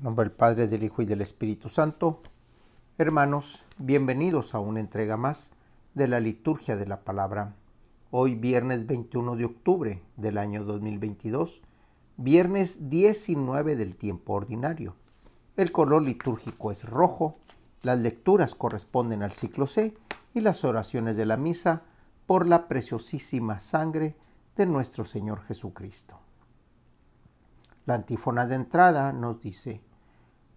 En nombre del Padre, del Hijo y del Espíritu Santo. Hermanos, bienvenidos a una entrega más de la liturgia de la palabra. Hoy viernes 21 de octubre del año 2022, viernes 19 del tiempo ordinario. El color litúrgico es rojo, las lecturas corresponden al ciclo C y las oraciones de la misa por la preciosísima sangre de nuestro Señor Jesucristo. La antífona de entrada nos dice,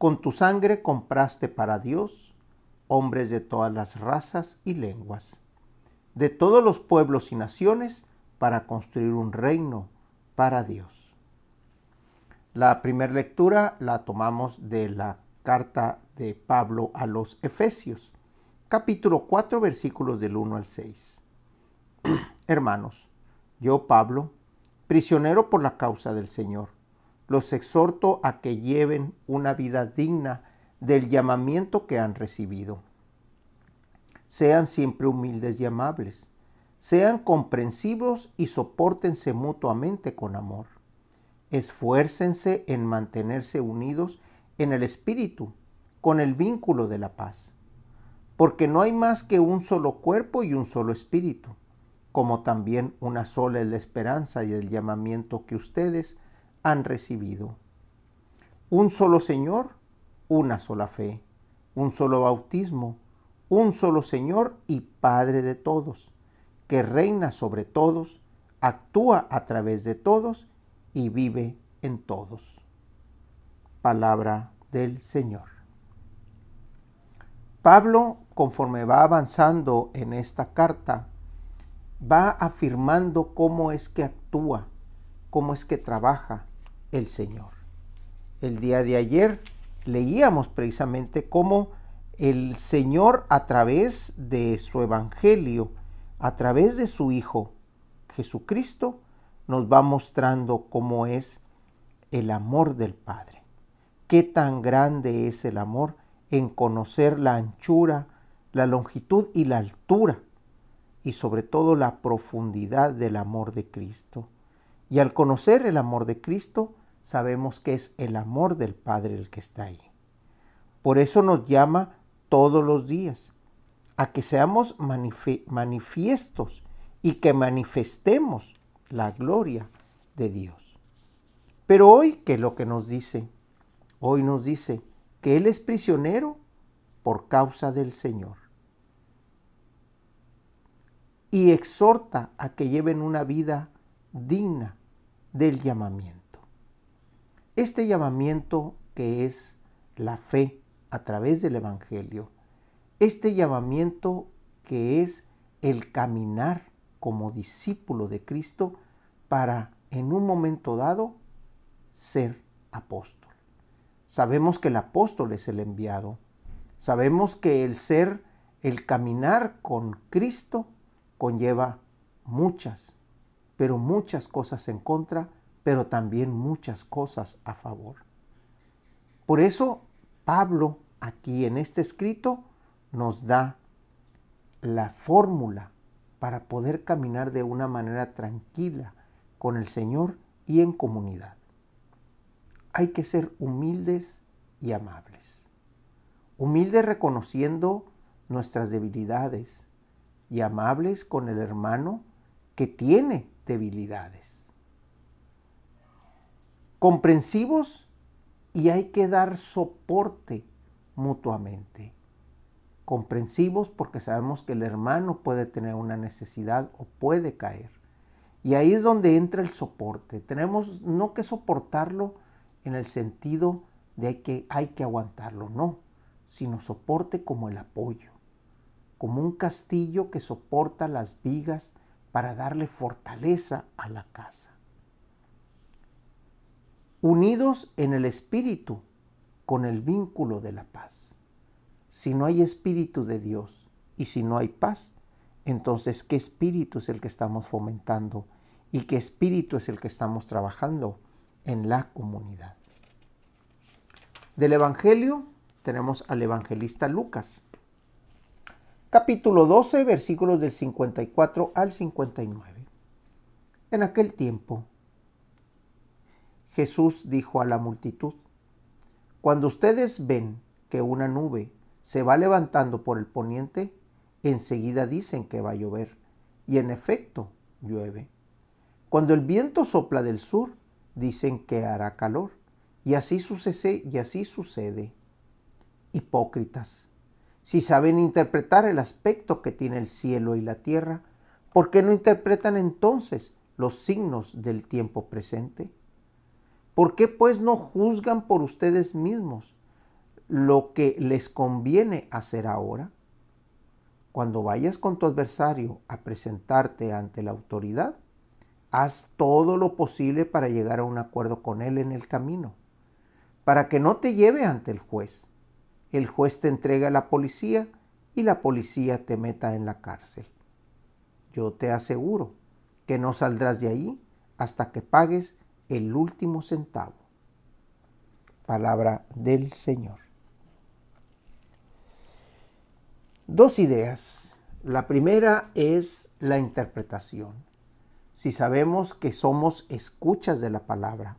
con tu sangre compraste para Dios hombres de todas las razas y lenguas, de todos los pueblos y naciones, para construir un reino para Dios. La primera lectura la tomamos de la carta de Pablo a los Efesios, capítulo 4, versículos del 1 al 6. Hermanos, yo, Pablo, prisionero por la causa del Señor, los exhorto a que lleven una vida digna del llamamiento que han recibido. Sean siempre humildes y amables. Sean comprensivos y sopórtense mutuamente con amor. Esfuércense en mantenerse unidos en el espíritu, con el vínculo de la paz. Porque no hay más que un solo cuerpo y un solo espíritu, como también una sola es la esperanza y el llamamiento que ustedes han recibido. Un solo Señor, una sola fe, un solo bautismo, un solo Señor y Padre de todos, que reina sobre todos, actúa a través de todos y vive en todos. Palabra del Señor. Pablo, conforme va avanzando en esta carta, va afirmando cómo es que actúa, cómo es que trabaja, el Señor. El día de ayer leíamos precisamente cómo el Señor a través de su Evangelio, a través de su Hijo Jesucristo, nos va mostrando cómo es el amor del Padre. Qué tan grande es el amor en conocer la anchura, la longitud y la altura, y sobre todo la profundidad del amor de Cristo. Y al conocer el amor de Cristo, sabemos que es el amor del Padre el que está ahí. Por eso nos llama todos los días a que seamos manifiestos y que manifestemos la gloria de Dios. Pero hoy, ¿qué es lo que nos dice? Hoy nos dice que Él es prisionero por causa del Señor. Y exhorta a que lleven una vida digna del llamamiento este llamamiento que es la fe a través del Evangelio, este llamamiento que es el caminar como discípulo de Cristo para en un momento dado ser apóstol. Sabemos que el apóstol es el enviado, sabemos que el ser, el caminar con Cristo conlleva muchas, pero muchas cosas en contra pero también muchas cosas a favor. Por eso Pablo aquí en este escrito nos da la fórmula para poder caminar de una manera tranquila con el Señor y en comunidad. Hay que ser humildes y amables. Humildes reconociendo nuestras debilidades y amables con el hermano que tiene debilidades comprensivos y hay que dar soporte mutuamente. Comprensivos porque sabemos que el hermano puede tener una necesidad o puede caer. Y ahí es donde entra el soporte. Tenemos no que soportarlo en el sentido de que hay que aguantarlo, no, sino soporte como el apoyo, como un castillo que soporta las vigas para darle fortaleza a la casa unidos en el espíritu con el vínculo de la paz. Si no hay espíritu de Dios y si no hay paz, entonces ¿qué espíritu es el que estamos fomentando y qué espíritu es el que estamos trabajando en la comunidad? Del Evangelio tenemos al evangelista Lucas, capítulo 12, versículos del 54 al 59. En aquel tiempo, Jesús dijo a la multitud, Cuando ustedes ven que una nube se va levantando por el poniente, enseguida dicen que va a llover, y en efecto llueve. Cuando el viento sopla del sur, dicen que hará calor, y así sucede, y así sucede. Hipócritas, si saben interpretar el aspecto que tiene el cielo y la tierra, ¿por qué no interpretan entonces los signos del tiempo presente? ¿Por qué pues no juzgan por ustedes mismos lo que les conviene hacer ahora? Cuando vayas con tu adversario a presentarte ante la autoridad, haz todo lo posible para llegar a un acuerdo con él en el camino, para que no te lleve ante el juez. El juez te entrega a la policía y la policía te meta en la cárcel. Yo te aseguro que no saldrás de ahí hasta que pagues el último centavo. Palabra del Señor. Dos ideas. La primera es la interpretación. Si sabemos que somos escuchas de la palabra,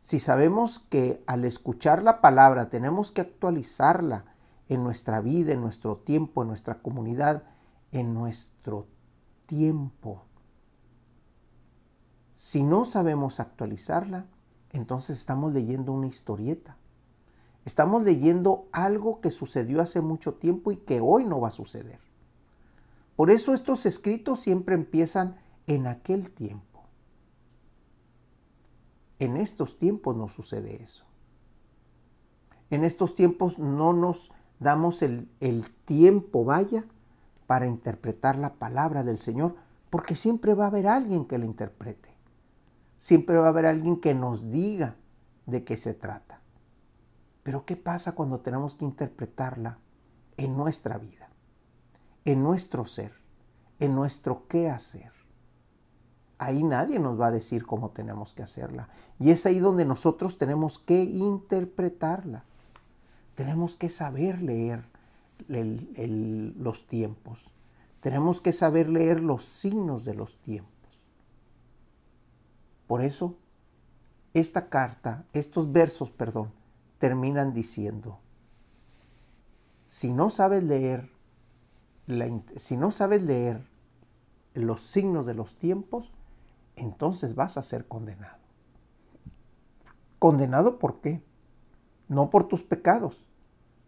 si sabemos que al escuchar la palabra tenemos que actualizarla en nuestra vida, en nuestro tiempo, en nuestra comunidad, en nuestro tiempo si no sabemos actualizarla, entonces estamos leyendo una historieta. Estamos leyendo algo que sucedió hace mucho tiempo y que hoy no va a suceder. Por eso estos escritos siempre empiezan en aquel tiempo. En estos tiempos no sucede eso. En estos tiempos no nos damos el, tiempo, vaya, para interpretar la palabra del Señor, porque siempre va a haber alguien que la interprete siempre va a haber alguien que nos diga de qué se trata. Pero ¿qué pasa cuando tenemos que interpretarla en nuestra vida, en nuestro ser, en nuestro qué hacer? Ahí nadie nos va a decir cómo tenemos que hacerla. Y es ahí donde nosotros tenemos que interpretarla. Tenemos que saber leer los tiempos. Tenemos que saber leer los signos de los tiempos. Por eso, esta carta, estos versos, perdón, terminan diciendo, si no sabes leer, si no sabes leer los signos de los tiempos, entonces vas a ser condenado. ¿Condenado por qué? No por tus pecados,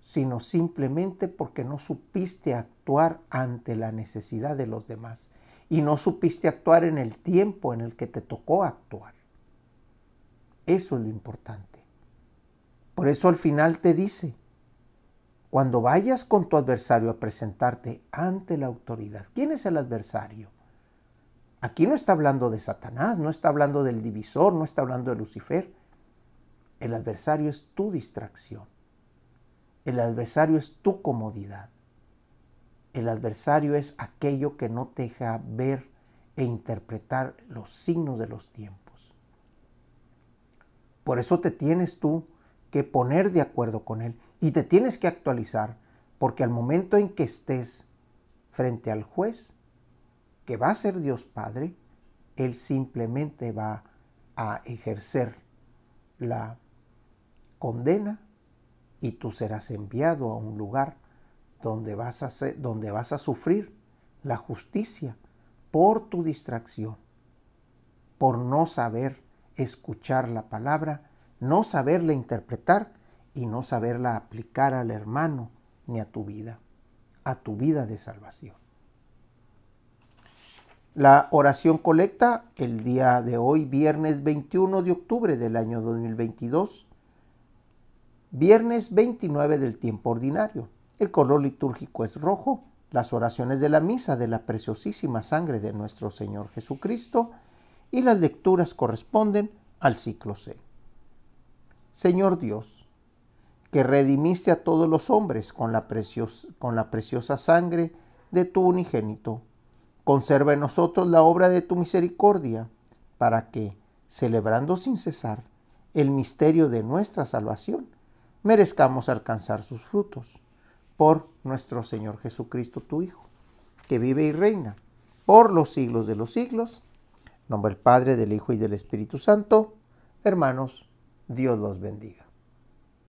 sino simplemente porque no supiste actuar ante la necesidad de los demás y no supiste actuar en el tiempo en el que te tocó actuar. Eso es lo importante. Por eso al final te dice, cuando vayas con tu adversario a presentarte ante la autoridad, ¿quién es el adversario? Aquí no está hablando de Satanás, no está hablando del divisor, no está hablando de Lucifer. El adversario es tu distracción. El adversario es tu comodidad. El adversario es aquello que no te deja ver e interpretar los signos de los tiempos. Por eso te tienes tú que poner de acuerdo con él y te tienes que actualizar, porque al momento en que estés frente al juez, que va a ser Dios Padre, él simplemente va a ejercer la condena y tú serás enviado a un lugar donde vas a, donde vas a sufrir la justicia por tu distracción, por no saber escuchar la palabra, no saberla interpretar y no saberla aplicar al hermano ni a tu vida, a tu vida de salvación. La oración colecta el día de hoy, viernes 21 de octubre del año 2022, viernes 29 del tiempo ordinario. El color litúrgico es rojo. Las oraciones de la misa de la preciosísima sangre de nuestro Señor Jesucristo y las lecturas corresponden al ciclo C. Señor Dios, que redimiste a todos los hombres con la, preciosa sangre de tu unigénito, conserva en nosotros la obra de tu misericordia, para que, celebrando sin cesar el misterio de nuestra salvación, merezcamos alcanzar sus frutos por nuestro Señor Jesucristo, tu Hijo, que vive y reina por los siglos de los siglos. En nombre del Padre, del Hijo y del Espíritu Santo. Hermanos, Dios los bendiga.